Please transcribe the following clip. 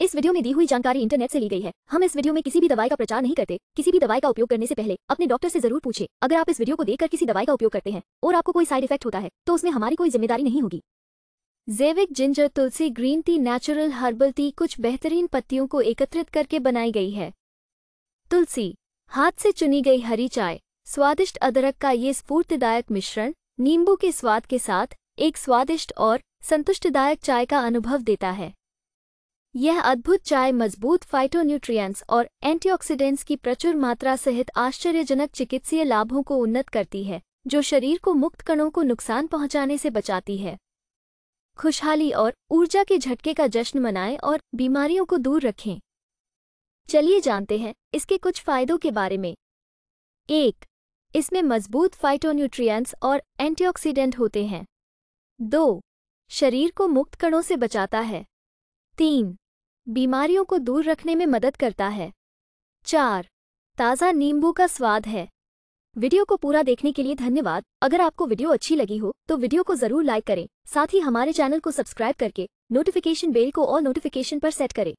इस वीडियो में दी हुई जानकारी इंटरनेट से ली गई है हम इस वीडियो में किसी भी दवाई का प्रचार नहीं करते किसी भी दवाई का उपयोग करने से पहले अपने डॉक्टर से जरूर पूछे अगर आप इस वीडियो को देखकर किसी दवाई का उपयोग करते हैं और आपको कोई साइड इफेक्ट होता है तो उसमें हमारी कोई जिम्मेदारी नहीं होगी जैविक जिंजर तुलसी green tea natural herbal tea कुछ बेहतरीन पत्तियों को एकत्रित करके बनाई गई है तुलसी हाथ से चुनी गई हरी चाय स्वादिष्ट अदरक का ये स्फूर्तिदायक मिश्रण नींबू के स्वाद के साथ एक स्वादिष्ट और संतुष्टदायक चाय का अनुभव देता है यह अद्भुत चाय मजबूत फाइटोन्यूट्रिएंट्स और एंटीऑक्सीडेंट्स की प्रचुर मात्रा सहित आश्चर्यजनक चिकित्सीय लाभों को उन्नत करती है जो शरीर को मुक्त कणों को नुकसान पहुंचाने से बचाती है खुशहाली और ऊर्जा के झटके का जश्न मनाएं और बीमारियों को दूर रखें चलिए जानते हैं इसके कुछ फायदों के बारे में एक इसमें मजबूत फाइटोन्यूट्रिएंट्स और एंटीऑक्सीडेंट होते हैं दो शरीर को मुक्त कणों से बचाता है तीन बीमारियों को दूर रखने में मदद करता है चार ताज़ा नींबू का स्वाद है वीडियो को पूरा देखने के लिए धन्यवाद अगर आपको वीडियो अच्छी लगी हो तो वीडियो को जरूर लाइक करें साथ ही हमारे चैनल को सब्सक्राइब करके नोटिफिकेशन बेल को और नोटिफिकेशन पर सेट करें